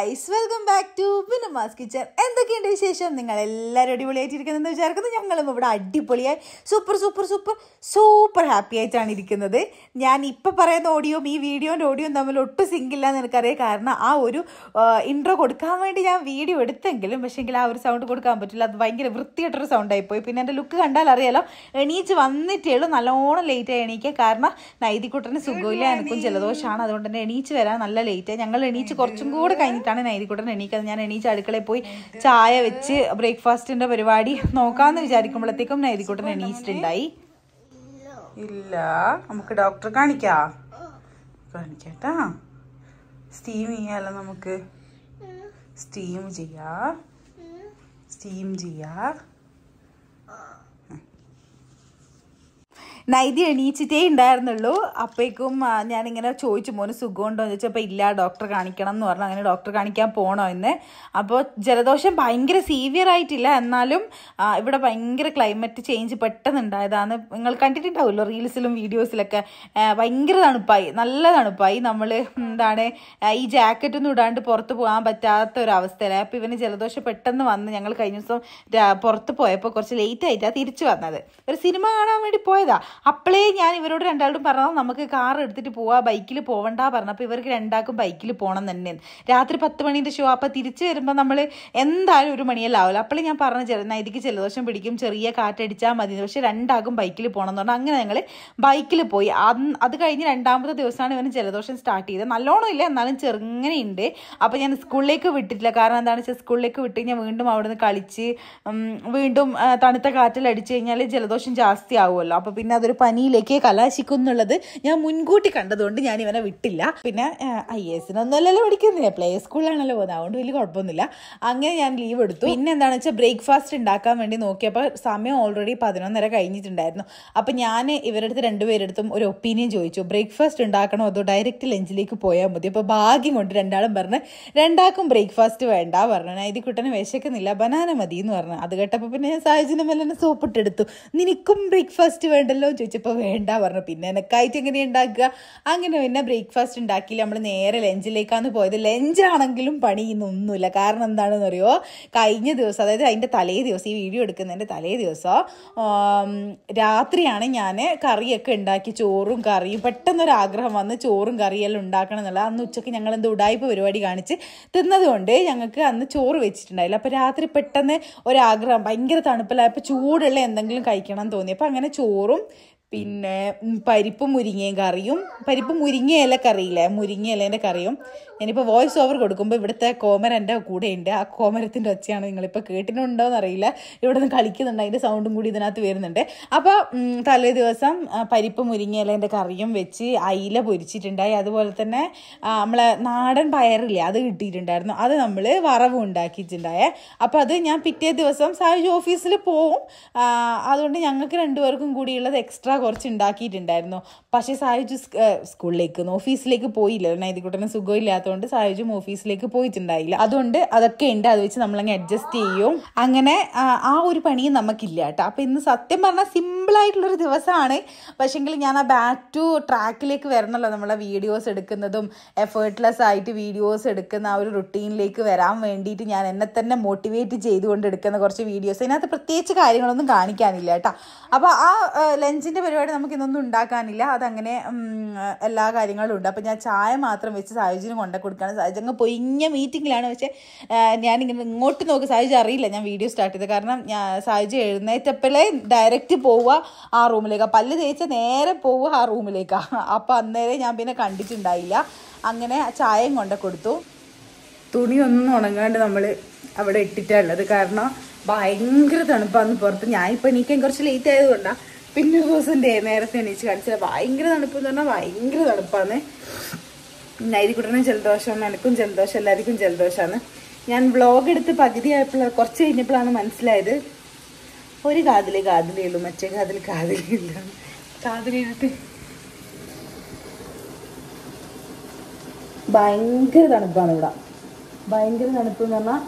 guys welcome back to Binumas kitchen എന്തൊക്കെയുണ്ട് വിശേഷം നിങ്ങൾ എല്ലാവരും അടിപൊളിയായിട്ടിരിക്കുന്നത് അടിപൊളിയായിട്ടിരിക്കുന്നതെന്ന് വിചാരിക്കുന്നത് ഞങ്ങളും ഇവിടെ അടിപൊളിയായി super super super super happy ആയിട്ടാണ് ഇരിക്കുന്നത് ഞാൻ ഇപ്പം പറയുന്ന ഓഡിയോയും ഈ വീഡിയോൻ്റെ ഓഡിയോയും തമ്മിൽ ഒട്ടും സിങ്കില്ല എന്ന് എനിക്കറിയാം കാരണം ആ ഒരു ഇൻട്രോ കൊടുക്കാൻ വേണ്ടി ഞാൻ വീഡിയോ എടുത്തെങ്കിലും പക്ഷേ ആ ഒരു സൗണ്ട് കൊടുക്കാൻ പറ്റില്ല അത് ഭയങ്കര വൃത്തിയായിട്ടൊരു വൃത്തികെട്ടൊരു സൗണ്ടായിപ്പോയി പിന്നെ എൻ്റെ ലുക്ക് കണ്ടാൽ അറിയാലോ എണീച്ച് വന്നിട്ടേ ഉള്ളൂ നല്ലോണം ലേറ്റായി എണീക്കുക കാരണം നൈതിക്കുട്ടന് സുഖമില്ല എനിക്കും ജലദോഷമാണ് അതുകൊണ്ട് തന്നെ എണീച്ച് വരാൻ നല്ല ലേറ്റായി ഞങ്ങൾ എണീച്ച് കുറച്ചും കൂടെ കഴിഞ്ഞിട്ട് തിരക്കാണ് നൈതിക്കൂട്ടൻ എണീക്കത് ഞാൻ എണീച്ച് അടുക്കളയിൽ പോയി ചായ വെച്ച് ബ്രേക്ക്ഫാസ്റ്റിന്റെ പരിപാടി നോക്കാന്ന് വിചാരിക്കുമ്പോഴത്തേക്കും നൈതിക്കൂട്ടൻ എണീച്ചിട്ടുണ്ടായി ഇല്ല നമുക്ക് ഡോക്ടർ കാണിക്കാ കാണിക്കാട്ടാ സ്റ്റീം ചെയ്യാലോ നമുക്ക് സ്റ്റീം ചെയ്യാ സ്റ്റീം ചെയ്യാ നൈതി എണീച്ചിട്ടേ ഉണ്ടായിരുന്നുള്ളൂ അപ്പോഴേക്കും ഞാനിങ്ങനെ ചോദിച്ചു മോന് സുഖമുണ്ടോ എന്ന് ചോദിച്ചപ്പോൾ ഇല്ല ഡോക്ടർ കാണിക്കണം എന്ന് പറഞ്ഞു അങ്ങനെ ഡോക്ടർ കാണിക്കാൻ പോകണോ എന്ന് അപ്പോൾ ജലദോഷം ഭയങ്കര സീവിയർ ആയിട്ടില്ല എന്നാലും ഇവിടെ ഭയങ്കര ക്ലൈമറ്റ് ചേഞ്ച് പെട്ടെന്ന് ഉണ്ടായതാണ് നിങ്ങൾ കണ്ടിട്ടുണ്ടാവുമല്ലോ റീൽസിലും വീഡിയോസിലൊക്കെ ഭയങ്കര തണുപ്പായി നല്ല തണുപ്പായി നമ്മൾ എന്താണ് ഈ ജാക്കറ്റ് ഒന്നും ഇടാണ്ട് പുറത്ത് പോകാൻ പറ്റാത്ത ഒരു അവസ്ഥയിലായി അപ്പോൾ ഇവന് ജലദോഷം പെട്ടെന്ന് വന്ന് ഞങ്ങൾ കഴിഞ്ഞ ദിവസം പുറത്ത് പോയപ്പോൾ കുറച്ച് ലേറ്റ് ആയിട്ടാണ് തിരിച്ചു വന്നത് ഒരു സിനിമ കാണാൻ വേണ്ടി പോയതാണ് അപ്പോളേ ഞാൻ ഇവരോട് രണ്ടാളും പറഞ്ഞത് നമുക്ക് കാർ എടുത്തിട്ട് പോവാം ബൈക്കിൽ പോവണ്ട പറഞ്ഞപ്പോൾ ഇവർക്ക് രണ്ടാൾക്കും ബൈക്കിൽ പോകണം തന്നെ രാത്രി പത്ത് മണീൻ്റെ ഷോ അപ്പോൾ തിരിച്ച് വരുമ്പോൾ നമ്മൾ എന്തായാലും ഒരു മണിയല്ല ആവില്ല അപ്പോളേ ഞാൻ പറഞ്ഞു ചേരുന്ന ഇതിക്ക് ജലദോഷം പിടിക്കും ചെറിയ കാറ്റടിച്ചാൽ മതി പക്ഷേ രണ്ടാൾക്കും ബൈക്കിൽ പോകണം എന്ന് പറഞ്ഞാൽ അങ്ങനെ ഞങ്ങൾ ബൈക്കിൽ പോയി അത് കഴിഞ്ഞ് രണ്ടാമത്തെ ദിവസമാണ് ഇവന് ജലദോഷം സ്റ്റാർട്ട് ചെയ്തത് നല്ലോണം ഇല്ല എന്നാലും ചെറുങ്ങനെ ഉണ്ട് അപ്പോൾ ഞാൻ സ്കൂളിലേക്ക് വിട്ടിട്ടില്ല കാരണം എന്താണെന്ന് വെച്ചാൽ സ്കൂളിലേക്ക് വിട്ട് ഞാൻ വീണ്ടും അവിടെ നിന്ന് കളിച്ച് വീണ്ടും തണുത്ത കാറ്റിൽ അടിച്ചു കഴിഞ്ഞാൽ ജലദോഷം ജാസ്തി ആവുമല്ലോ അപ്പോൾ പിന്നെ അതൊരു പനിയിലേക്ക് കലാശിക്കും എന്നുള്ളത് ഞാൻ മുൻകൂട്ടി കണ്ടതുകൊണ്ട് ഞാൻ ഇവനെ വിട്ടില്ല പിന്നെ ഐ എസിനൊന്നും അല്ലല്ലോ പഠിക്കുന്നില്ല പ്ലേ സ്കൂളിലാണല്ലോ പോകുന്നത് അതുകൊണ്ട് വലിയ കുഴപ്പമൊന്നുമില്ല അങ്ങനെ ഞാൻ ലീവ് എടുത്തു പിന്നെ എന്താണെന്ന് വെച്ചാൽ ബ്രേക്ക്ഫാസ്റ്റ് ഉണ്ടാക്കാൻ വേണ്ടി നോക്കിയപ്പോൾ സമയം ഓൾറെഡി പതിനൊന്നര കഴിഞ്ഞിട്ടുണ്ടായിരുന്നു അപ്പം ഞാൻ ഇവരടുത്ത് രണ്ടുപേരെടുത്തും ഒരു ഒപ്പീനിയൻ ചോദിച്ചു ബ്രേക്ക്ഫാസ്റ്റ് ഉണ്ടാക്കണോ അതോ ഡയറക്റ്റ് ലഞ്ചിലേക്ക് പോയാൽ മതി അപ്പോൾ ഭാഗ്യം കൊണ്ട് രണ്ടാളും പറഞ്ഞ് രണ്ടാക്കും ബ്രേക്ക്ഫാസ്റ്റ് വേണ്ട പറഞ്ഞു ഞാൻ നൈതി കുട്ടന് വിശക്കുന്നില്ല ബനാന മതി എന്ന് പറഞ്ഞു അത് കേട്ടപ്പോൾ പിന്നെ സാഹചര്യം എല്ലാം സോപ്പിട്ടെടുത്തു നിനക്കും ബ്രേക്ക്ഫാസ്റ്റ് വേണ്ടല്ലോ എന്ന് ചോദിച്ചപ്പോൾ വേണ്ട പറഞ്ഞു പിന്നെ എനക്കായിട്ട് എങ്ങനെ ഉണ്ടാക്കുക അങ്ങനെ പിന്നെ ബ്രേക്ക്ഫാസ്റ്റ് ഉണ്ടാക്കിയില്ല നമ്മൾ നേരെ ലഞ്ചിലേക്കാണ് പോയത് ലഞ്ചാണെങ്കിലും പണി ഇന്നൊന്നുമില്ല കാരണം എന്താണെന്ന് പറയുമോ കഴിഞ്ഞ ദിവസം അതായത് അതിൻ്റെ തലേ ദിവസം ഈ വീഡിയോ എടുക്കുന്നതിൻ്റെ തലേ ദിവസം രാത്രിയാണ് ഞാൻ കറിയൊക്കെ ഉണ്ടാക്കി ചോറും കറിയും പെട്ടെന്നൊരാഗ്രഹം വന്ന് ചോറും കറിയെല്ലാം ഉണ്ടാക്കണം എന്നുള്ളത് അന്ന് ഉച്ചയ്ക്ക് ഞങ്ങൾ എന്തോ ഉടായ്പ പരിപാടി കാണിച്ച് തിന്നതുകൊണ്ട് ഞങ്ങൾക്ക് അന്ന് ചോറ് വെച്ചിട്ടുണ്ടായില്ല അപ്പോൾ രാത്രി പെട്ടെന്ന് ഒരാഗ്രഹം ഭയങ്കര തണുപ്പിലായപ്പോൾ ചൂടുള്ള എന്തെങ്കിലും കഴിക്കണം എന്ന് തോന്നി അപ്പോൾ അങ്ങനെ ചോറും പിന്നെ പരിപ്പ് മുരിങ്ങയും കറിയും പരിപ്പ് മുരിങ്ങയില കറിയില്ലേ മുരിങ്ങയിലേൻ്റെ കറിയും ഞാനിപ്പോൾ വോയിസ് ഓവർ കൊടുക്കുമ്പോൾ ഇവിടുത്തെ കോമരൻ്റെ കൂടെയുണ്ട് ആ കോമരത്തിൻ്റെ ഒച്ചയാണ് നിങ്ങളിപ്പോൾ കേട്ടിട്ടുണ്ടോയെന്ന് അറിയില്ല ഇവിടെ നിന്ന് കളിക്കുന്നുണ്ട് അതിൻ്റെ സൗണ്ടും കൂടി ഇതിനകത്ത് വരുന്നുണ്ട് അപ്പോൾ തലേ ദിവസം പരിപ്പ് മുരിങ്ങയിലേൻ്റെ കറിയും വെച്ച് അയില പൊരിച്ചിട്ടുണ്ടായി അതുപോലെ തന്നെ നമ്മളെ നാടൻ പയറില്ലേ അത് കിട്ടിയിട്ടുണ്ടായിരുന്നു അത് നമ്മൾ വറവ് ഉണ്ടാക്കിയിട്ടുണ്ടായ അപ്പോൾ അത് ഞാൻ പിറ്റേ ദിവസം സായുജ് ഓഫീസിൽ പോവും അതുകൊണ്ട് ഞങ്ങൾക്ക് രണ്ടുപേർക്കും കൂടിയുള്ളത് എക്സ്ട്രാ കുറച്ച് ഉണ്ടാക്കിയിട്ടുണ്ടായിരുന്നു പക്ഷേ സായുജ് സ്കൂളിലേക്ക് ഓഫീസിലേക്ക് പോയില്ല നൈതികുട്ടന് സുഖമില്ലാത്തതുകൊണ്ട് സായുജും ഓഫീസിലേക്ക് പോയിട്ടുണ്ടായില്ല അതുകൊണ്ട് അതൊക്കെ ഉണ്ട് അത് വെച്ച് നമ്മളങ്ങ് അഡ്ജസ്റ്റ് ചെയ്യും അങ്ങനെ ആ ഒരു പണിയും നമുക്കില്ല കേട്ടോ അപ്പം ഇന്ന് സത്യം പറഞ്ഞാൽ സിമ്പിളായിട്ടുള്ളൊരു ദിവസമാണ് പക്ഷേങ്കിൽ ഞാൻ ആ ബാക്ക് ടു ട്രാക്കിലേക്ക് വരണമല്ലോ നമ്മളെ വീഡിയോസ് എടുക്കുന്നതും എഫേർട്ട്ലെസ് ആയിട്ട് വീഡിയോസ് എടുക്കുന്ന ആ ഒരു റുട്ടീനിലേക്ക് വരാൻ വേണ്ടിയിട്ട് ഞാൻ എന്നെ തന്നെ മോട്ടിവേറ്റ് ചെയ്തുകൊണ്ട് എടുക്കുന്ന കുറച്ച് വീഡിയോസ് അതിനകത്ത് പ്രത്യേകിച്ച് കാര്യങ്ങളൊന്നും കാണിക്കാനില്ല കേട്ടോ അപ്പോൾ ആ ലഞ്ചിൻ്റെ പരിപാടി ഇന്നൊന്നും ഉണ്ടാക്കാനില്ല അതങ്ങനെ എല്ലാ കാര്യങ്ങളും ഉണ്ട് അപ്പം ഞാൻ ചായ മാത്രം വെച്ച് സായുജിന് കൊണ്ടു കൊടുക്കുകയാണ് സായുജ് അങ്ങ് പൊയിഞ്ഞ മീറ്റിങ്ങിലാണ് പക്ഷേ ഞാനിങ്ങനെ ഇങ്ങോട്ട് നോക്കി സായുജ് അറിയില്ല ഞാൻ വീഡിയോ സ്റ്റാർട്ട് ചെയ്തത് കാരണം ഞാൻ സായുജ് എഴുന്നേറ്റപ്പോഴേ ഡയറക്റ്റ് പോവുക ആ റൂമിലേക്ക് പല്ല് തേച്ച് നേരെ പോവുക ആ റൂമിലേക്കാണ് അപ്പോൾ അന്നേരം ഞാൻ പിന്നെ കണ്ടിട്ടുണ്ടായില്ല അങ്ങനെ ചായയും കൊണ്ടു കൊടുത്തു തുണിയൊന്നും ഉണങ്ങാണ്ട് നമ്മൾ അവിടെ ഇട്ടിട്ടുള്ളത് കാരണം ഭയങ്കര തണുപ്പാണ് പുറത്ത് ഞാനിപ്പോൾ എനിക്ക് കുറച്ച് ലേറ്റ് ആയതുകൊണ്ടാണ് പിന്നെ ദിവസം ഡേ നേരത്തെ എണീച്ച് കാണിച്ചത് ഭയങ്കര തണുപ്പെന്ന് പറഞ്ഞാൽ ഭയങ്കര തണുപ്പാണ് നൈതികുട്ടനും ജലദോഷമാണ് എനിക്കും ജലദോഷം എല്ലാവർക്കും ജലദോഷമാണ് ഞാൻ വ്ളോഗ് എടുത്ത് പകുതിയായപ്പോഴാണ് കുറച്ച് കഴിഞ്ഞപ്പോഴാണ് മനസ്സിലായത് ഒരു കാതിൽ കാതിലേ ഉള്ളൂ മറ്റേ കാതിൽ കാതിലേ ഇല്ല കാതിലിരുത്തി ഭയങ്കര തണുപ്പാണ് ഇവിടെ ഭയങ്കര തണുപ്പ് എന്ന് പറഞ്ഞാൽ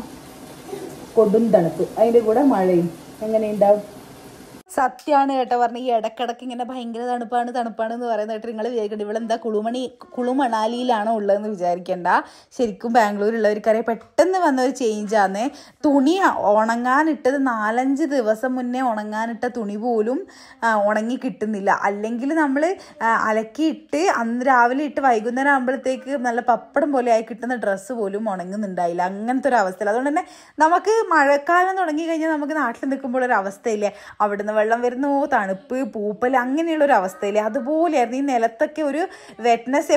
കൊടും തണുപ്പ് അതിൻ്റെ കൂടെ മഴയും എങ്ങനെയുണ്ടാവും സത്യമാണ് കേട്ടോ പറഞ്ഞ ഈ ഇടക്കിടക്ക് ഇങ്ങനെ ഭയങ്കര തണുപ്പാണ് തണുപ്പാണ് എന്ന് പറയുന്നത് കേട്ടോ നിങ്ങൾ വിചാരിക്കേണ്ട ഇവളെന്താ കുളുമണി കുളുമണാലിയിലാണോ ഉള്ളതെന്ന് വിചാരിക്കേണ്ട ശരിക്കും ബാംഗ്ലൂരിലുള്ളവർക്കറിയാം പെട്ടെന്ന് വന്ന ഒരു ചേഞ്ചാന്ന് തുണി ഉണങ്ങാനിട്ടത് നാലഞ്ച് ദിവസം മുന്നേ ഉണങ്ങാനിട്ട തുണി പോലും ഉണങ്ങി കിട്ടുന്നില്ല അല്ലെങ്കിൽ നമ്മൾ അലക്കിയിട്ട് അന്ന് രാവിലെ ഇട്ട് വൈകുന്നേരം ആകുമ്പോഴത്തേക്ക് നല്ല പപ്പടം പോലെ ആയി കിട്ടുന്ന ഡ്രസ്സ് പോലും ഉണങ്ങുന്നുണ്ടായില്ല അങ്ങനത്തെ ഒരു അവസ്ഥയില്ല അതുകൊണ്ട് തന്നെ നമുക്ക് മഴക്കാലം തുടങ്ങി കഴിഞ്ഞാൽ നമുക്ക് നാട്ടിൽ നിൽക്കുമ്പോൾ ഒരു അവസ്ഥയില്ലേ അവിടുന്ന് വെള്ളം വരുന്നു തണുപ്പ് പൂപ്പൽ അങ്ങനെയുള്ള ഒരു അവസ്ഥയിൽ അതുപോലെയായിരുന്നു ഈ നിലത്തൊക്കെ ഒരു വെറ്റ്നസ്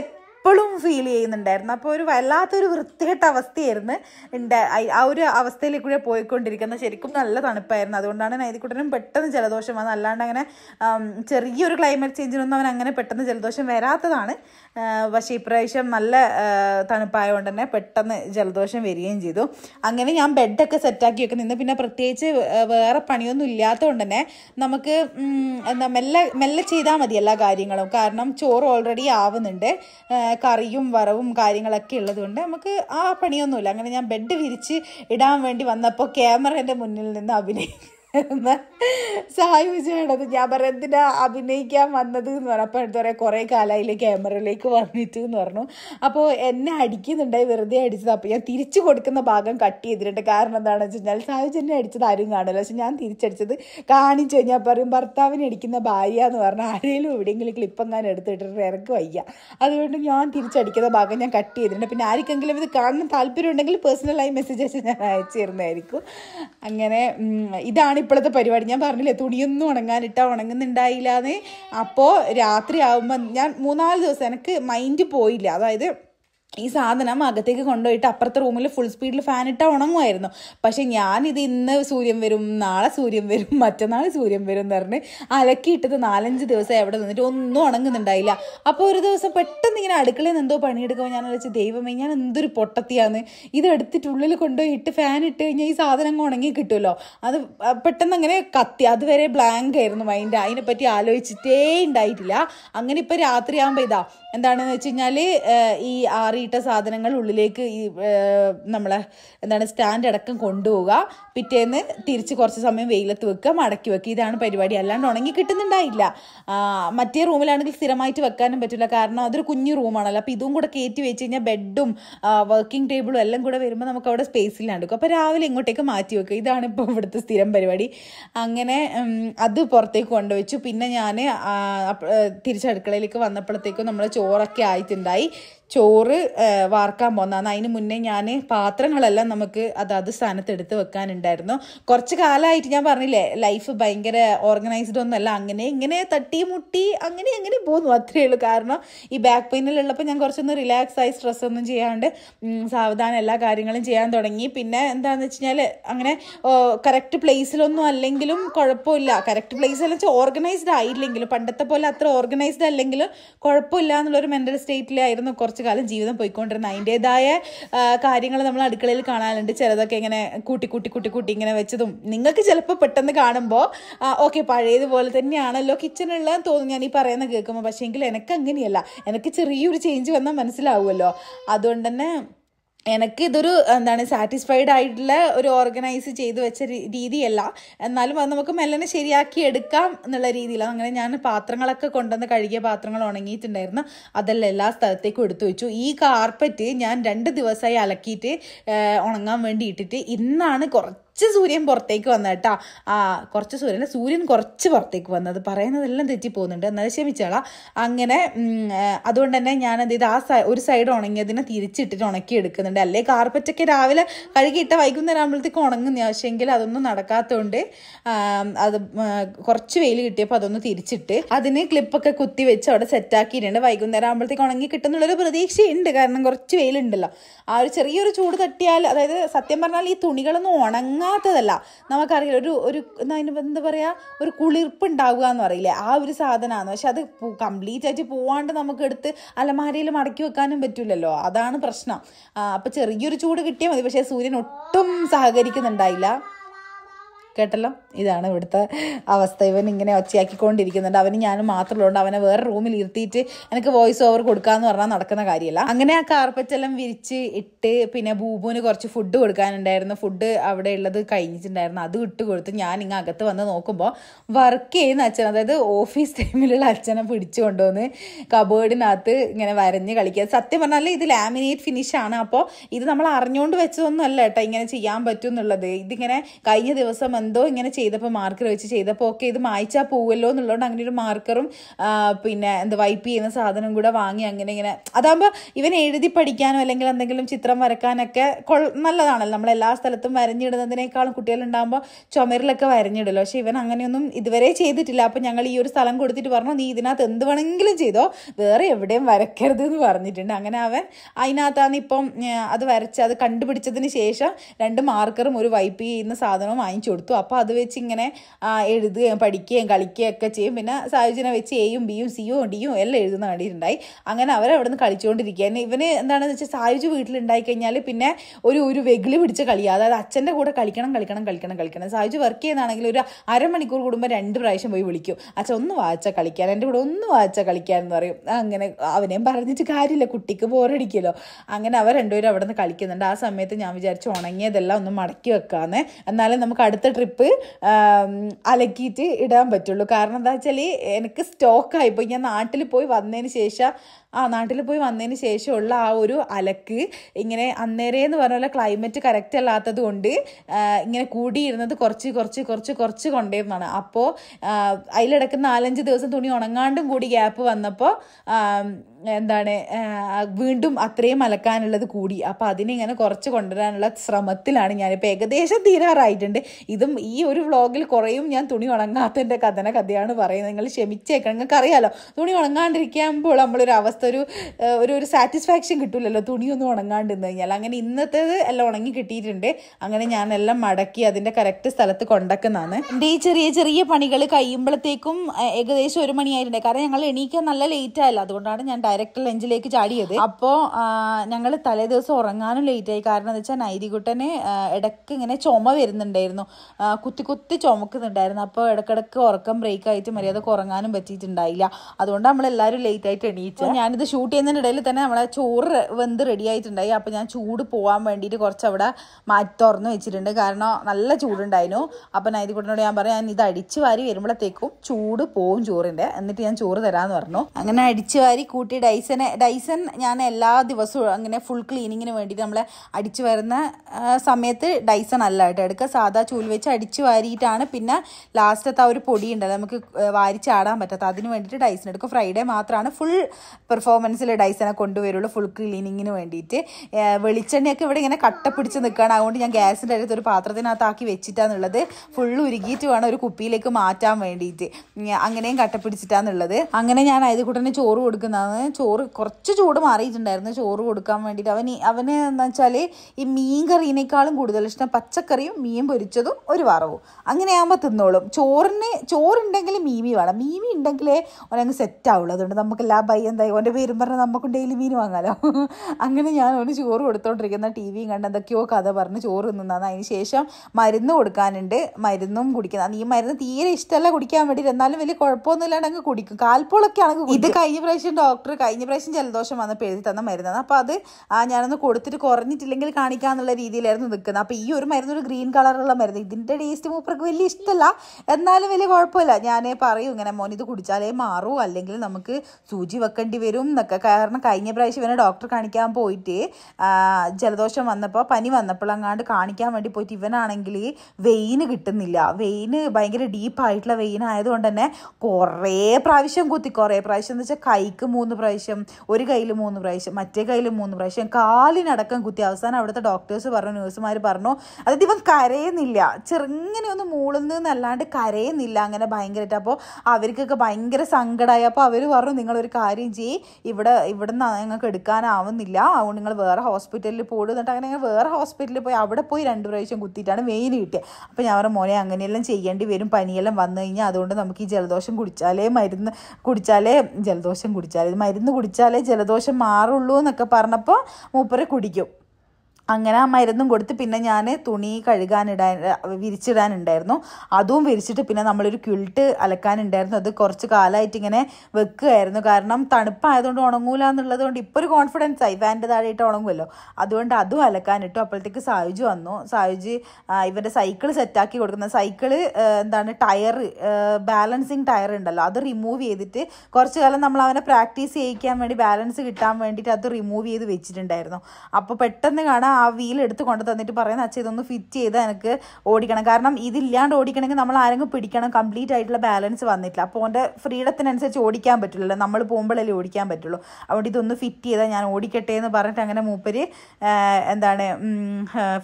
എപ്പോഴും ഫീൽ ചെയ്യുന്നുണ്ടായിരുന്നു അപ്പോൾ ഒരു വല്ലാത്തൊരു വൃത്തികെട്ട അവസ്ഥയായിരുന്നു ഉണ്ട് ആ ഒരു അവസ്ഥയിലേക്ക് കൂടെ പോയിക്കൊണ്ടിരിക്കുന്നത് ശരിക്കും നല്ല തണുപ്പായിരുന്നു അതുകൊണ്ടാണ് നൈതിക്കുട്ടനും പെട്ടെന്ന് ജലദോഷം വന്നത് അല്ലാണ്ട് അങ്ങനെ ചെറിയൊരു ക്ലൈമറ്റ് ചേഞ്ചിനൊന്നും അവൻ അങ്ങനെ പെട്ടെന്ന് ജലദോഷം വരാത്തതാണ് പക്ഷേ ഇപ്രാവശ്യം നല്ല തണുപ്പായതുകൊണ്ട് തന്നെ പെട്ടെന്ന് ജലദോഷം വരികയും ചെയ്തു അങ്ങനെ ഞാൻ ബെഡൊക്കെ വെക്കുന്നു നിന്ന് പിന്നെ പ്രത്യേകിച്ച് വേറെ പണിയൊന്നും ഇല്ലാത്തതുകൊണ്ട് തന്നെ നമുക്ക് എന്താ മെല്ലെ മെല്ലെ ചെയ്താൽ മതി എല്ലാ കാര്യങ്ങളും കാരണം ചോറ് ഓൾറെഡി ആവുന്നുണ്ട് കറിയും വറവും കാര്യങ്ങളൊക്കെ ഉള്ളതുകൊണ്ട് നമുക്ക് ആ പണിയൊന്നുമില്ല അങ്ങനെ ഞാൻ ബെഡ് വിരിച്ച് ഇടാൻ വേണ്ടി വന്നപ്പോൾ ക്യാമറേൻ്റെ മുന്നിൽ നിന്ന് അഭിനയിക്കും എന്ന് സഹായി വിജയാണത് ഞാൻ പറയാം എന്തിനാ അഭിനയിക്കാൻ വന്നത് എന്ന് പറഞ്ഞു അപ്പോൾ എന്താ പറയുക കുറേ കാലമായി ക്യാമറയിലേക്ക് വന്നിട്ട് എന്ന് പറഞ്ഞു അപ്പോൾ എന്നെ അടിക്കുന്നുണ്ടായി വെറുതെ അടിച്ചത് അപ്പോൾ ഞാൻ തിരിച്ചു കൊടുക്കുന്ന ഭാഗം കട്ട് ചെയ്തിട്ടുണ്ട് കാരണം എന്താണെന്ന് വെച്ച് കഴിഞ്ഞാൽ സായുജ് എന്നെ അടിച്ചത് ആരും കാണില്ല പക്ഷെ ഞാൻ തിരിച്ചടിച്ചത് കാണിച്ചു കഴിഞ്ഞാൽ പറയും ഭർത്താവിനെ അടിക്കുന്ന ഭാര്യ എന്ന് പറഞ്ഞാൽ ആരെങ്കിലും എവിടെയെങ്കിലും ക്ലിപ്പം ഞാൻ എടുത്തിട്ടിട്ട് ഇറക്ക് വയ്യ അതുകൊണ്ട് ഞാൻ തിരിച്ചടിക്കുന്ന ഭാഗം ഞാൻ കട്ട് ചെയ്തിട്ടുണ്ട് പിന്നെ ആർക്കെങ്കിലും ഇത് കാണാൻ താല്പര്യം ഉണ്ടെങ്കിൽ പേഴ്സണലായി മെസ്സേജ് അയച്ച് ഞാൻ അയച്ചു തരുന്നതായിരിക്കും അങ്ങനെ ഇതാണ് ഇപ്പോഴത്തെ പരിപാടി ഞാൻ പറഞ്ഞില്ലേ തുണിയൊന്നും ഉണങ്ങാനിട്ട ഉണങ്ങുന്നുണ്ടായില്ല അപ്പോൾ രാത്രി ആകുമ്പോൾ ഞാൻ മൂന്നാല് ദിവസം എനിക്ക് മൈൻഡ് പോയില്ല അതായത് ഈ സാധനം അകത്തേക്ക് കൊണ്ടുപോയിട്ട് അപ്പുറത്തെ റൂമിൽ ഫുൾ സ്പീഡിൽ ഫാൻ ഇട്ടാൽ ഉണങ്ങുമായിരുന്നു പക്ഷേ ഇത് ഇന്ന് സൂര്യൻ വരും നാളെ സൂര്യൻ വരും മറ്റന്നാൾ സൂര്യൻ വരും എന്ന് പറഞ്ഞ് അലക്കിയിട്ടത് നാലഞ്ച് ദിവസം എവിടെ നിന്നിട്ട് ഒന്നും ഉണങ്ങുന്നുണ്ടായില്ല അപ്പോൾ ഒരു ദിവസം പെട്ടെന്ന് ഇങ്ങനെ അടുക്കളയിൽ എന്തോ പണിയെടുക്കുമ്പോൾ ഞാൻ വെച്ച് ദൈവമേ ഞാൻ എന്തൊരു പൊട്ടത്തിയാണ് ഇത് എടുത്തിട്ട് ഉള്ളിൽ കൊണ്ടുപോയി ഇട്ട് ഫാൻ ഇട്ട് കഴിഞ്ഞാൽ ഈ സാധനം ഉണങ്ങി കിട്ടുമല്ലോ അത് പെട്ടെന്ന് അങ്ങനെ കത്തി അതുവരെ ബ്ലാങ്ക് ആയിരുന്നു മൈൻഡ് അതിനെപ്പറ്റി ആലോചിച്ചിട്ടേ ഉണ്ടായിട്ടില്ല അങ്ങനെ ഇപ്പോൾ രാത്രിയാകുമ്പോൾ ഇതാ എന്താണെന്ന് വെച്ച് കഴിഞ്ഞാൽ ഈ ആറിയിട്ട സാധനങ്ങൾ ഉള്ളിലേക്ക് ഈ നമ്മളെ എന്താണ് സ്റ്റാൻഡ് അടക്കം കൊണ്ടുപോവുക പിറ്റേന്ന് തിരിച്ച് കുറച്ച് സമയം വെയിലത്ത് വെക്കുക മടക്കി വെക്കുക ഇതാണ് പരിപാടി അല്ലാണ്ട് ഉണങ്ങി കിട്ടുന്നുണ്ടായില്ല മറ്റേ റൂമിലാണെങ്കിൽ സ്ഥിരമായിട്ട് വെക്കാനും പറ്റില്ല കാരണം അതൊരു കുഞ്ഞു റൂമാണല്ലോ അപ്പോൾ ഇതും കൂടെ കയറ്റി വെച്ച് കഴിഞ്ഞാൽ ബെഡും വർക്കിംഗ് ടേബിളും എല്ലാം കൂടെ വരുമ്പോൾ നമുക്ക് അവിടെ സ്പേസ് ഇല്ലാണ്ടിരിക്കും അപ്പോൾ രാവിലെ ഇങ്ങോട്ടേക്ക് മാറ്റി വെക്കുക ഇതാണ് ഇപ്പോൾ ഇവിടുത്തെ സ്ഥിരം പരിപാടി അങ്ങനെ അത് പുറത്തേക്ക് കൊണ്ടുവച്ചു പിന്നെ ഞാൻ തിരിച്ചടുക്കളയിലേക്ക് വന്നപ്പോഴത്തേക്കും നമ്മൾ ചോ ചോറൊക്കെ ആയിട്ടുണ്ടായി ചോറ് വാർക്കാൻ പോകുന്നതാണ് അതിന് മുന്നേ ഞാൻ പാത്രങ്ങളെല്ലാം നമുക്ക് അതാത് സ്ഥാനത്ത് എടുത്ത് വെക്കാനുണ്ടായിരുന്നു കുറച്ച് കാലമായിട്ട് ഞാൻ പറഞ്ഞില്ലേ ലൈഫ് ഭയങ്കര ഓർഗനൈസ്ഡ് ഒന്നുമല്ല അങ്ങനെ ഇങ്ങനെ തട്ടി മുട്ടി അങ്ങനെ അങ്ങനെ പോകുന്നു അത്രയേ ഉള്ളൂ കാരണം ഈ ബാക്ക് പെയിനിലുള്ളപ്പോൾ ഞാൻ കുറച്ചൊന്ന് റിലാക്സ് ആയി സ്ട്രെസ് ഒന്നും ചെയ്യാണ്ട് സാവധാനം എല്ലാ കാര്യങ്ങളും ചെയ്യാൻ തുടങ്ങി പിന്നെ എന്താണെന്ന് വെച്ച് കഴിഞ്ഞാൽ അങ്ങനെ കറക്റ്റ് പ്ലേസിലൊന്നും അല്ലെങ്കിലും കുഴപ്പമില്ല കറക്റ്റ് പ്ലേസിലെന്ന് വെച്ചാൽ ഓർഗനൈസ്ഡ് ആയില്ലെങ്കിലും പണ്ടത്തെ പോലെ അത്ര ഓർഗനൈസ്ഡ് അല്ലെങ്കിലും കുഴപ്പമില്ല എന്നുള്ളൊരു മെൻ്റൽ സ്റ്റേറ്റിലായിരുന്നു കുറച്ച് കുറച്ച് കാലം ജീവിതം പോയിക്കൊണ്ടിരുന്ന അതിൻ്റേതായ കാര്യങ്ങൾ നമ്മൾ അടുക്കളയിൽ കാണാനുണ്ട് ചിലതൊക്കെ ഇങ്ങനെ കൂട്ടി കൂട്ടി കൂട്ടി കൂട്ടി ഇങ്ങനെ വെച്ചതും നിങ്ങൾക്ക് ചിലപ്പോൾ പെട്ടെന്ന് കാണുമ്പോൾ ഓക്കെ പഴയതുപോലെ തന്നെയാണല്ലോ കിച്ചണുള്ളതെന്ന് തോന്നുന്നു ഞാൻ ഈ പറയുന്ന കേൾക്കുമ്പോൾ പക്ഷേ എങ്കിൽ എനിക്ക് അങ്ങനെയല്ല എനിക്ക് ചെറിയൊരു ചേഞ്ച് വന്നാൽ മനസ്സിലാവുമല്ലോ അതുകൊണ്ട് തന്നെ എനിക്ക് ഇതൊരു എന്താണ് സാറ്റിസ്ഫൈഡ് ആയിട്ടുള്ള ഒരു ഓർഗനൈസ് ചെയ്തു വെച്ച രീതിയല്ല എന്നാലും അത് നമുക്ക് മെല്ലനെ ശരിയാക്കി എടുക്കാം എന്നുള്ള രീതിയിലാണ് അങ്ങനെ ഞാൻ പാത്രങ്ങളൊക്കെ കൊണ്ടുവന്ന് കഴുകിയ പാത്രങ്ങൾ ഉണങ്ങിയിട്ടുണ്ടായിരുന്നു അതെല്ലാം എല്ലാ സ്ഥലത്തേക്കും എടുത്തു വെച്ചു ഈ കാർപ്പറ്റ് ഞാൻ രണ്ട് ദിവസമായി അലക്കിയിട്ട് ഉണങ്ങാൻ വേണ്ടി ഇട്ടിട്ട് ഇന്നാണ് കുറച്ച് കുറച്ച് സൂര്യൻ പുറത്തേക്ക് വന്ന കേട്ടോ ആ കുറച്ച് സൂര്യൻ സൂര്യൻ കുറച്ച് പുറത്തേക്ക് വന്നത് പറയുന്നതെല്ലാം തെറ്റി പോകുന്നുണ്ട് എന്നാൽ ക്ഷമിച്ചോളാം അങ്ങനെ അതുകൊണ്ട് തന്നെ ഞാൻ ഇത് ആ ഒരു സൈഡ് ഉണങ്ങിയതിനെ തിരിച്ചിട്ടിട്ട് ഉണക്കി എടുക്കുന്നുണ്ട് അല്ലേ കാർപ്പറ്റൊക്കെ രാവിലെ കഴുകിയിട്ട് വൈകുന്നേരം ആകുമ്പോഴത്തേക്ക് ഉണങ്ങുന്ന പക്ഷേ അതൊന്നും നടക്കാത്തതുകൊണ്ട് അത് കുറച്ച് വെയിൽ കിട്ടിയപ്പോൾ അതൊന്ന് തിരിച്ചിട്ട് അതിന് ക്ലിപ്പൊക്കെ കുത്തി വെച്ച് അവിടെ സെറ്റാക്കിയിട്ടുണ്ട് വൈകുന്നേരം ആകുമ്പോഴത്തേക്ക് ഉണങ്ങി കിട്ടുന്നുള്ളൊരു പ്രതീക്ഷയുണ്ട് കാരണം കുറച്ച് വെയിലുണ്ടല്ലോ ആ ഒരു ചെറിയൊരു ചൂട് തട്ടിയാൽ അതായത് സത്യം പറഞ്ഞാൽ ഈ തുണികളൊന്നും ഉണങ്ങാൻ ഉണങ്ങാത്തതല്ല നമുക്കറിയില്ല ഒരു ഒരു എന്താ പറയുക ഒരു കുളിർപ്പ് ഉണ്ടാവുക എന്ന് പറയില്ലേ ആ ഒരു സാധനമാണ് പക്ഷെ അത് കംപ്ലീറ്റ് ആയിട്ട് പോവാണ്ട് നമുക്ക് എടുത്ത് അലമാരയിൽ മടക്കി വെക്കാനും പറ്റില്ലല്ലോ അതാണ് പ്രശ്നം അപ്പം ചെറിയൊരു ചൂട് കിട്ടിയാൽ മതി പക്ഷേ സൂര്യൻ ഒട്ടും സഹകരിക്കുന്നുണ്ടായില്ല കേട്ടല്ലോ ഇതാണ് ഇവിടുത്തെ അവസ്ഥ ഇവൻ ഇങ്ങനെ ഒച്ചയാക്കിക്കൊണ്ടിരിക്കുന്നുണ്ട് അവന് ഞാൻ മാത്രമുള്ളതുകൊണ്ട് അവനെ വേറെ റൂമിൽ ഇരുത്തിയിട്ട് എനിക്ക് വോയിസ് ഓവർ കൊടുക്കാന്ന് പറഞ്ഞാൽ നടക്കുന്ന കാര്യമല്ല അങ്ങനെ ആ കാർപ്പറ്റ് എല്ലാം വിരിച്ച് ഇട്ട് പിന്നെ ബൂബുവിന് കുറച്ച് ഫുഡ് കൊടുക്കാനുണ്ടായിരുന്നു ഫുഡ് അവിടെ ഉള്ളത് കഴിഞ്ഞിട്ടുണ്ടായിരുന്നു അത് ഇട്ട് കൊടുത്ത് ഞാൻ ഇങ്ങ അകത്ത് വന്ന് നോക്കുമ്പോൾ വർക്ക് ചെയ്യുന്ന അച്ഛൻ അതായത് ഓഫീസ് ടൈമിലുള്ള അച്ഛനെ പിടിച്ചു കൊണ്ടുവന്ന് കബേർഡിനകത്ത് ഇങ്ങനെ വരഞ്ഞ് കളിക്കുക സത്യം പറഞ്ഞാൽ ഇത് ലാമിനേറ്റ് ഫിനിഷ് ആണ് അപ്പോൾ ഇത് നമ്മൾ അറിഞ്ഞുകൊണ്ട് വെച്ചതൊന്നും അല്ല കേട്ടോ ഇങ്ങനെ ചെയ്യാൻ പറ്റും എന്നുള്ളത് ഇതിങ്ങനെ കഴിഞ്ഞ ദിവസം എന്തോ ഇങ്ങനെ ചെയ്തപ്പോൾ മാർക്കർ വെച്ച് ചെയ്തപ്പോൾ ഒക്കെ ഇത് മായ്ച്ചാൽ പോവുമല്ലോ എന്നുള്ളതുകൊണ്ട് അങ്ങനെ ഒരു മാർക്കറും പിന്നെ എന്താ വൈപ്പ് ചെയ്യുന്ന സാധനം കൂടെ വാങ്ങി അങ്ങനെ ഇങ്ങനെ അതാകുമ്പോൾ ഇവൻ എഴുതി പഠിക്കാനോ അല്ലെങ്കിൽ എന്തെങ്കിലും ചിത്രം വരക്കാനൊക്കെ നല്ലതാണല്ലോ നമ്മൾ എല്ലാ സ്ഥലത്തും വരഞ്ഞിടുന്നതിനേക്കാളും കുട്ടികളുണ്ടാകുമ്പോൾ ചുമരിലൊക്കെ വരഞ്ഞിടുമല്ലോ പക്ഷേ ഇവൻ അങ്ങനെയൊന്നും ഇതുവരെ ചെയ്തിട്ടില്ല അപ്പം ഞങ്ങൾ ഈ ഒരു സ്ഥലം കൊടുത്തിട്ട് പറഞ്ഞു നീ ഇതിനകത്ത് എന്ത് വേണമെങ്കിലും ചെയ്തോ വേറെ എവിടെയും വരക്കരുത് എന്ന് പറഞ്ഞിട്ടുണ്ട് അങ്ങനെ അവൻ അതിനകത്താണ് ഇപ്പം അത് വരച്ച് അത് കണ്ടുപിടിച്ചതിന് ശേഷം രണ്ട് മാർക്കറും ഒരു വൈപ്പ് ചെയ്യുന്ന സാധനവും വാങ്ങിച്ചു കൊടുത്തു കിട്ടും അപ്പോൾ അത് വെച്ച് ഇങ്ങനെ എഴുതുകയും പഠിക്കുകയും കളിക്കുകയും ഒക്കെ ചെയ്യും പിന്നെ സായുജനെ വെച്ച് എയും ബിയും സിയും ഡിയും എല്ലാം എഴുതുന്ന കണ്ടിട്ടുണ്ടായി അങ്ങനെ അവരവിടെ നിന്ന് കളിച്ചുകൊണ്ടിരിക്കുകയാണ് ഇവന് എന്താണെന്ന് വെച്ചാൽ സായുജ് വീട്ടിലുണ്ടായി കഴിഞ്ഞാൽ പിന്നെ ഒരു ഒരു വെഗിളി പിടിച്ച കളിയാണ് അതായത് അച്ഛൻ്റെ കൂടെ കളിക്കണം കളിക്കണം കളിക്കണം കളിക്കണം സായുജ് വർക്ക് ചെയ്യുന്നതാണെങ്കിൽ ഒരു അരമണിക്കൂർ കൂടുമ്പോൾ രണ്ട് പ്രാവശ്യം പോയി വിളിക്കും അച്ഛൻ ഒന്ന് വായിച്ചാൽ കളിക്കാൻ എൻ്റെ കൂടെ ഒന്ന് വായിച്ചാൽ കളിക്കാൻ എന്ന് പറയും അങ്ങനെ അവനെയും പറഞ്ഞിട്ട് കാര്യമില്ല കുട്ടിക്ക് ബോറടിക്കുമല്ലോ അങ്ങനെ അവർ രണ്ടുപേരും അവിടെ നിന്ന് കളിക്കുന്നുണ്ട് ആ സമയത്ത് ഞാൻ വിചാരിച്ചു ഉണങ്ങിയതെല്ലാം ഒന്ന് മടക്കി വെക്കാമെന്ന് എന്നാലും നമുക്ക് അടുത്ത ട്രിപ്പ് സ്ട്രിപ്പ് um, അലക്കിയിട്ട് ഇടാൻ പറ്റുള്ളൂ കാരണം എന്താ വെച്ചാൽ എനിക്ക് ഇപ്പോൾ ഞാൻ നാട്ടിൽ പോയി വന്നതിന് ശേഷം ആ നാട്ടിൽ പോയി വന്നതിന് ശേഷമുള്ള ആ ഒരു അലക്ക് ഇങ്ങനെ അന്നേരേ എന്ന് പറഞ്ഞ പോലെ ക്ലൈമറ്റ് കറക്റ്റ് അല്ലാത്തത് കൊണ്ട് ഇങ്ങനെ കൂടിയിരുന്നത് കുറച്ച് കുറച്ച് കുറച്ച് കുറച്ച് കൊണ്ടേന്നാണ് അപ്പോൾ അതിലിടക്ക് നാലഞ്ച് ദിവസം തുണി ഉണങ്ങാണ്ടും കൂടി ഗ്യാപ്പ് വന്നപ്പോൾ എന്താണ് വീണ്ടും അത്രയും അലക്കാനുള്ളത് കൂടി അപ്പോൾ അതിനിങ്ങനെ കുറച്ച് കൊണ്ടുവരാനുള്ള ശ്രമത്തിലാണ് ഞാനിപ്പോൾ ഏകദേശം തീരാറായിട്ടുണ്ട് ഇതും ഈ ഒരു വ്ളോഗിൽ കുറേയും ഞാൻ തുണി ഉണങ്ങാത്തതിൻ്റെ കഥന കഥയാണ് പറയുന്നത് നിങ്ങൾ ക്ഷമിച്ചേക്കണം നിങ്ങൾക്ക് അറിയാലോ തുണി ഉണങ്ങാണ്ടിരിക്കുമ്പോൾ നമ്മളൊരു അവസ്ഥ അതിനകത്തൊരു ഒരു ഒരു സാറ്റിസ്ഫാക്ഷൻ കിട്ടില്ലല്ലോ തുണിയൊന്നും ഉണങ്ങാണ്ട് നിന്ന് കഴിഞ്ഞാൽ അങ്ങനെ ഇന്നത്തേത് എല്ലാം ഉണങ്ങി കിട്ടിയിട്ടുണ്ട് അങ്ങനെ ഞാൻ എല്ലാം മടക്കി അതിൻ്റെ കറക്റ്റ് സ്ഥലത്ത് കൊണ്ടക്കുന്നതാണ് എൻ്റെ ഈ ചെറിയ ചെറിയ പണികൾ കഴിയുമ്പോഴത്തേക്കും ഏകദേശം ഒരു മണിയായിട്ടുണ്ട് കാരണം ഞങ്ങൾ എണീക്കാൻ നല്ല ലേറ്റ് ആയല്ലോ അതുകൊണ്ടാണ് ഞാൻ ഡയറക്റ്റ് ലഞ്ചിലേക്ക് ചാടിയത് അപ്പോൾ ഞങ്ങൾ തലേ ദിവസം ഉറങ്ങാനും ലേറ്റായി കാരണം എന്ന് വെച്ചാൽ നൈരികുട്ടന് ഇടയ്ക്ക് ഇങ്ങനെ ചുമ വരുന്നുണ്ടായിരുന്നു കുത്തി കുത്തി ചുമക്കുന്നുണ്ടായിരുന്നു അപ്പോൾ ഇടക്കിടക്ക് ഉറക്കം ബ്രേക്ക് ആയിട്ട് മര്യാദ ഉറങ്ങാനും പറ്റിയിട്ടുണ്ടായില്ല അതുകൊണ്ട് നമ്മൾ എല്ലാവരും ലേറ്റ് ആയിട്ട് എണീച്ചു ഞാൻ ഞാനിത് ഷൂട്ട് ചെയ്യുന്നതിൻ്റെ ഇടയിൽ തന്നെ നമ്മളെ ചോറ് വെന്ത് റെഡി ആയിട്ടുണ്ടായി അപ്പോൾ ഞാൻ ചൂട് പോകാൻ വേണ്ടിയിട്ട് കുറച്ച് അവിടെ മാറ്റി തുറന്ന് വെച്ചിട്ടുണ്ട് കാരണം നല്ല ചൂടുണ്ടായിരുന്നു അപ്പോൾ നൈതിക്കുട്ടനോട് ഞാൻ പറയാം ഞാൻ ഇത് അടിച്ച് വാരി വരുമ്പോഴത്തേക്കും ചൂട് പോവും ചോറിൻ്റെ എന്നിട്ട് ഞാൻ ചോറ് തരാമെന്ന് പറഞ്ഞു അങ്ങനെ അടിച്ച് വാരി കൂട്ടി ഡൈസനെ ഡൈസൻ ഞാൻ എല്ലാ ദിവസവും അങ്ങനെ ഫുൾ ക്ലീനിങ്ങിന് വേണ്ടിയിട്ട് നമ്മളെ അടിച്ചു വരുന്ന സമയത്ത് ഡൈസൺ അല്ല കേട്ടോ എടുക്കുക സാധാ ചൂൽ വെച്ച് അടിച്ച് വാരിയിട്ടാണ് പിന്നെ ലാസ്റ്റത്തെ ആ ഒരു പൊടി നമുക്ക് വാരി ചാടാൻ പറ്റാത്ത അതിന് വേണ്ടിയിട്ട് ഡൈസൺ എടുക്കും ഫ്രൈഡേ മാത്രമാണ് ഫുൾ പെർഫെക്റ്റ് പെർഫോമൻസിൽ ഡൈസനെ കൊണ്ടുവരുള്ളൂ ഫുൾ ക്ലീനിങ്ങിന് വേണ്ടിയിട്ട് വെളിച്ചെണ്ണയൊക്കെ ഇവിടെ ഇങ്ങനെ കട്ട പിടിച്ച് നിൽക്കുകയാണ് അതുകൊണ്ട് ഞാൻ ഗ്യാസിൻ്റെ അടുത്ത് ഒരു പാത്രത്തിനകത്താക്കി വെച്ചിട്ടാന്നുള്ളത് ഫുൾ ഉരുകിയിട്ട് വേണം ഒരു കുപ്പിയിലേക്ക് മാറ്റാൻ വേണ്ടിയിട്ട് അങ്ങനെയും കട്ട പിടിച്ചിട്ടാന്നുള്ളത് അങ്ങനെ ഞാൻ അയതുകൂട്ടന് ചോറ് കൊടുക്കുന്നതാണ് ചോറ് കുറച്ച് ചൂട് മാറിയിട്ടുണ്ടായിരുന്നു ചോറ് കൊടുക്കാൻ വേണ്ടിയിട്ട് അവന് അവന് എന്താ വെച്ചാൽ ഈ മീൻ കറീനേക്കാളും കൂടുതൽ ഇഷ്ടം പച്ചക്കറിയും മീൻ പൊരിച്ചതും ഒരു വറവും അങ്ങനെ ആകുമ്പോൾ തിന്നോളും ചോറിന് ചോറുണ്ടെങ്കിൽ മീമി വേണം മീമി ഉണ്ടെങ്കിൽ ഓനങ്ങ് സെറ്റ് ആവുള്ളൂ അതുകൊണ്ട് നമുക്ക് എല്ലാ ബൈ എന്തായി ഓൻ അവൻ്റെ പേരും പറഞ്ഞ് നമുക്ക് ഡെയിലി മീൻ വാങ്ങാലോ അങ്ങനെ ഞാൻ അവന് ചോറ് കൊടുത്തോണ്ടിരിക്കുന്ന ടി വിയും കണ്ട് എന്തൊക്കെയോ കഥ പറഞ്ഞ് ചോറ് തിന്നാന്ന് അതിന് ശേഷം മരുന്ന് കൊടുക്കാനുണ്ട് മരുന്നും കുടിക്കുന്നത് നീ മരുന്ന് തീരെ ഇഷ്ടമല്ല കുടിക്കാൻ വേണ്ടിയിട്ട് എന്നാലും വലിയ കുഴപ്പമൊന്നുമില്ലാണ്ട് അങ്ങ് കുടിക്കും കാൽപ്പോളൊക്കെ ആണെങ്കിൽ ഇത് കഴിഞ്ഞ പ്രാവശ്യം ഡോക്ടർ കഴിഞ്ഞ പ്രാവശ്യം ജലദോഷം വന്ന് എഴുതി തന്ന മരുന്നാണ് അപ്പോൾ അത് ഞാനൊന്ന് കൊടുത്തിട്ട് കുറഞ്ഞിട്ടില്ലെങ്കിൽ കാണിക്കാന്നുള്ള രീതിയിലായിരുന്നു നിൽക്കുന്നത് അപ്പോൾ ഈ ഒരു മരുന്ന് ഒരു ഗ്രീൻ കളറുള്ള മരുന്ന് ഇതിൻ്റെ ടേസ്റ്റ് മൂപ്പർക്ക് വലിയ ഇഷ്ടമല്ല എന്നാലും വലിയ കുഴപ്പമില്ല ഞാൻ പറയും ഇങ്ങനെ മോൻ ഇത് കുടിച്ചാലേ മാറൂ അല്ലെങ്കിൽ നമുക്ക് സൂചി വെക്കേണ്ടി വരും വരും എന്നൊക്കെ കാരണം കഴിഞ്ഞ പ്രാവശ്യം ഇവനെ ഡോക്ടർ കാണിക്കാൻ പോയിട്ട് ജലദോഷം വന്നപ്പോൾ പനി വന്നപ്പോഴങ്ങാണ്ട് കാണിക്കാൻ വേണ്ടി പോയിട്ട് ഇവനാണെങ്കിൽ വെയിന് കിട്ടുന്നില്ല വെയിന് ഭയങ്കര ഡീപ്പായിട്ടുള്ള വെയിൻ ആയതുകൊണ്ട് തന്നെ കുറേ പ്രാവശ്യം കുത്തി കുറേ പ്രാവശ്യം എന്ന് വെച്ചാൽ കൈക്ക് മൂന്ന് പ്രാവശ്യം ഒരു കയ്യിൽ മൂന്ന് പ്രാവശ്യം മറ്റേ കയ്യിൽ മൂന്ന് പ്രാവശ്യം കാലിനടക്കം കുത്തി അവസാനം അവിടുത്തെ ഡോക്ടേഴ്സ് പറഞ്ഞു നേഴ്സുമാർ പറഞ്ഞു അതായത് ഇവൻ കരയുന്നില്ല ചെറുങ്ങനെ ഒന്ന് മൂളുന്നതെന്നല്ലാണ്ട് കരയുന്നില്ല അങ്ങനെ ഭയങ്കരമായിട്ട് അപ്പോൾ അവർക്കൊക്കെ ഭയങ്കര സങ്കടമായി അപ്പോൾ അവർ പറഞ്ഞു നിങ്ങളൊരു കാര്യം ചെയ്യും ഇവിടെ ഇവിടുന്ന് ഞങ്ങൾക്ക് എടുക്കാനാവുന്നില്ല അതുകൊണ്ട് നിങ്ങൾ വേറെ ഹോസ്പിറ്റലിൽ പോയി എന്നിട്ട് അങ്ങനെ ഞങ്ങൾ വേറെ ഹോസ്പിറ്റലിൽ പോയി അവിടെ പോയി രണ്ട് പ്രാവശ്യം കുത്തിയിട്ടാണ് വെയിൽ കിട്ടിയത് അപ്പോൾ ഞാൻ പറഞ്ഞ മോനെ അങ്ങനെയെല്ലാം ചെയ്യേണ്ടി വരും പനിയെല്ലാം വന്നു കഴിഞ്ഞാൽ അതുകൊണ്ട് നമുക്ക് ഈ ജലദോഷം കുടിച്ചാലേ മരുന്ന് കുടിച്ചാലേ ജലദോഷം കുടിച്ചാലേ മരുന്ന് കുടിച്ചാലേ ജലദോഷം മാറുള്ളൂ എന്നൊക്കെ പറഞ്ഞപ്പോൾ മൂപ്പരെ കുടിക്കും അങ്ങനെ ആ മരുന്നും കൊടുത്ത് പിന്നെ ഞാൻ തുണി കഴുകാനിടാൻ വിരിച്ചിടാനുണ്ടായിരുന്നു അതും വിരിച്ചിട്ട് പിന്നെ നമ്മളൊരു ക്യുൾട്ട് അലക്കാനുണ്ടായിരുന്നു അത് കുറച്ച് കാലമായിട്ട് ഇങ്ങനെ വെക്കുകയായിരുന്നു കാരണം തണുപ്പായതുകൊണ്ട് ഉണങ്ങൂല എന്നുള്ളത് കൊണ്ട് ഇപ്പോൾ ഒരു കോൺഫിഡൻസ് ആയി ഫാൻ്റെ താഴെയിട്ട് ഉണങ്ങുമല്ലോ അതുകൊണ്ട് അതും അലക്കാനിട്ടു അപ്പോഴത്തേക്ക് സായുജ് വന്നു സായുജ് ഇവൻ്റെ സൈക്കിൾ സെറ്റാക്കി കൊടുക്കുന്ന സൈക്കിള് എന്താണ് ടയർ ബാലൻസിങ് ടയർ ഉണ്ടല്ലോ അത് റിമൂവ് ചെയ്തിട്ട് കുറച്ച് കാലം നമ്മൾ അവനെ പ്രാക്ടീസ് ചെയ്യിക്കാൻ വേണ്ടി ബാലൻസ് കിട്ടാൻ വേണ്ടിയിട്ട് അത് റിമൂവ് ചെയ്ത് വെച്ചിട്ടുണ്ടായിരുന്നു അപ്പോൾ പെട്ടെന്ന് കാണാം ആ വീൽ എടുത്ത് കൊണ്ട് തന്നിട്ട് പറയുന്നത് അച്ഛ ഇതൊന്ന് ഫിറ്റ് ചെയ്ത് എനിക്ക് ഓടിക്കണം കാരണം ഇതില്ലാണ്ട് ഓടിക്കണമെങ്കിൽ നമ്മൾ ആരെങ്കിലും പിടിക്കണം കംപ്ലീറ്റ് ആയിട്ടുള്ള ബാലൻസ് വന്നിട്ടില്ല അപ്പോൾ അവൻ്റെ ഫ്രീഡത്തിനനുസരിച്ച് ഓടിക്കാൻ പറ്റില്ലല്ലോ നമ്മൾ പോകുമ്പോഴല്ലേ ഓടിക്കാൻ പറ്റുള്ളൂ അതുകൊണ്ട് ഇതൊന്ന് ഫിറ്റ് ചെയ്താൽ ഞാൻ ഓടിക്കട്ടെ എന്ന് പറഞ്ഞിട്ട് അങ്ങനെ മൂപ്പര് എന്താണ്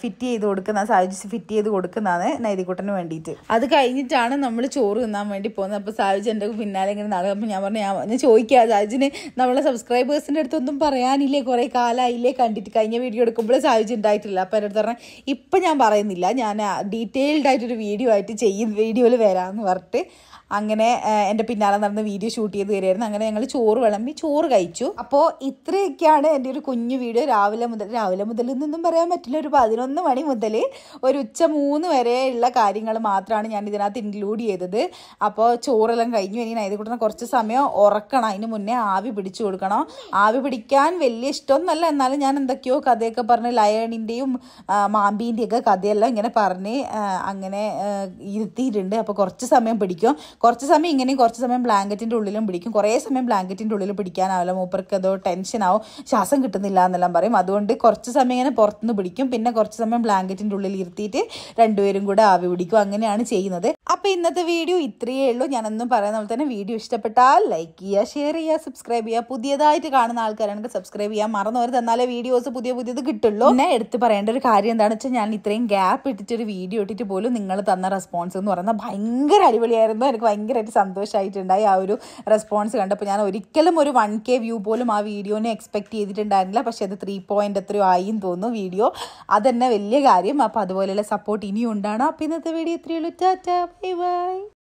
ഫിറ്റ് ചെയ്ത് കൊടുക്കുന്ന സാഹചര്യം ഫിറ്റ് ചെയ്ത് കൊടുക്കുന്നതാണ് നൈതികുട്ടന് വേണ്ടിയിട്ട് അത് കഴിഞ്ഞിട്ടാണ് നമ്മൾ ചോറ് തിന്നാൻ വേണ്ടി പോകുന്നത് അപ്പോൾ സാഹചര്യം എൻ്റെ പിന്നാലെ ഇങ്ങനെ നടക്കും അപ്പോൾ ഞാൻ പറഞ്ഞു ഞാൻ ചോദിക്കുക സാഹചര്യം നമ്മളെ സബ്സ്ക്രൈബേഴ്സിൻ്റെ അടുത്തൊന്നും പറയാനില്ലേ കുറേ കാലമായില്ലേ കണ്ടിട്ട് കഴിഞ്ഞ വീഡിയോ എടുക്കുമ്പോൾ സാഹചര്യം ഐജി ഉണ്ടായിട്ടില്ല അപ്പോൾ എന്നോട് പറഞ്ഞാൽ ഇപ്പം ഞാൻ പറയുന്നില്ല ഞാൻ ഡീറ്റെയിൽഡ് ആയിട്ടൊരു വീഡിയോ ആയിട്ട് ചെയ്യും വീഡിയോയിൽ വരാമെന്ന് പറഞ്ഞിട്ട് അങ്ങനെ എൻ്റെ പിന്നാലെ നടന്ന് വീഡിയോ ഷൂട്ട് ചെയ്ത് തരുമായിരുന്നു അങ്ങനെ ഞങ്ങൾ ചോറ് വിളമ്പി ചോറ് കഴിച്ചു അപ്പോൾ ഇത്രയൊക്കെയാണ് എൻ്റെ ഒരു കുഞ്ഞു വീഡിയോ രാവിലെ മുതൽ രാവിലെ മുതൽ എന്നൊന്നും പറയാൻ പറ്റില്ല ഒരു പതിനൊന്ന് മണി മുതൽ ഒരു ഉച്ച മൂന്ന് വരെയുള്ള കാര്യങ്ങൾ മാത്രമാണ് ഞാൻ ഇതിനകത്ത് ഇൻക്ലൂഡ് ചെയ്തത് അപ്പോൾ ചോറെല്ലാം കഴിഞ്ഞു ഇനി നൈതികുട്ടനെ കുറച്ച് സമയം ഉറക്കണം അതിന് മുന്നേ ആവി പിടിച്ചു കൊടുക്കണം ആവി പിടിക്കാൻ വലിയ ഇഷ്ടമൊന്നുമല്ല എന്നാലും ഞാൻ എന്തൊക്കെയോ കഥയൊക്കെ പറഞ്ഞ് ലയണിൻ്റെയും മാമ്പീൻ്റെയൊക്കെ കഥയെല്ലാം ഇങ്ങനെ പറഞ്ഞ് അങ്ങനെ ഇരുത്തിയിട്ടുണ്ട് അപ്പോൾ കുറച്ച് സമയം പിടിക്കും കുറച്ച് സമയം ഇങ്ങനെയും കുറച്ച് സമയം ബ്ലാങ്കറ്റിൻ്റെ ഉള്ളിലും പിടിക്കും കുറേ സമയം ബ്ലാങ്കറ്റിൻ്റെ ഉള്ളിൽ പിടിക്കാനാവില്ല മൂപ്പർക്ക് അതോ ടെൻഷനാവും ശ്വാസം കിട്ടുന്നില്ല എന്നെല്ലാം പറയും അതുകൊണ്ട് കുറച്ച് സമയം ഇങ്ങനെ പുറത്തുനിന്ന് പിടിക്കും പിന്നെ കുറച്ച് സമയം ബ്ലാങ്കറ്റിൻ്റെ ഉള്ളിൽ ഇരുത്തിയിട്ട് രണ്ടുപേരും കൂടെ ആവി പിടിക്കും അങ്ങനെയാണ് ചെയ്യുന്നത് അപ്പോൾ ഇന്നത്തെ വീഡിയോ ഇത്രയേ ഉള്ളൂ ഞാനൊന്നും പറയുന്ന പോലെ തന്നെ വീഡിയോ ഇഷ്ടപ്പെട്ടാൽ ലൈക്ക് ചെയ്യുക ഷെയർ ചെയ്യുക സബ്സ്ക്രൈബ് ചെയ്യുക പുതിയതായിട്ട് കാണുന്ന ആൾക്കാരാണെങ്കിൽ സബ്സ്ക്രൈബ് ചെയ്യാൻ മറന്നവർ തന്നാലേ വീഡിയോസ് പുതിയ പുതിയത് കിട്ടുള്ളൂ പിന്നെ എടുത്ത് പറയേണ്ട ഒരു കാര്യം എന്താണെന്ന് വെച്ചാൽ ഞാൻ ഇത്രയും ഗ്യാപ്പ് ഇട്ടിട്ടൊരു വീഡിയോ ഇട്ടിട്ട് പോലും നിങ്ങൾ തന്ന റെസ്പോൺസ് എന്ന് പറയുന്നത് ഭയങ്കര അടിപൊളിയായിരുന്നു എനിക്ക് ഭയങ്കരമായിട്ട് സന്തോഷമായിട്ടുണ്ടായി ആ ഒരു റെസ്പോൺസ് കണ്ടപ്പോൾ ഞാൻ ഒരിക്കലും ഒരു വൺ കെ വ്യൂ പോലും ആ വീഡിയോനെ എക്സ്പെക്ട് ചെയ്തിട്ടുണ്ടായിരുന്നില്ല പക്ഷേ അത് ത്രീ പോയിൻ്റ് എത്രയോ ആയി തോന്നുന്നു വീഡിയോ അതന്നെ വലിയ കാര്യം അപ്പോൾ അതുപോലെയുള്ള സപ്പോർട്ട് ഇനിയും ഉണ്ടാണ് അപ്പോൾ ഇന്നത്തെ വീഡിയോ ഇത്രയുള്ളൂ ടാറ്റ bye bye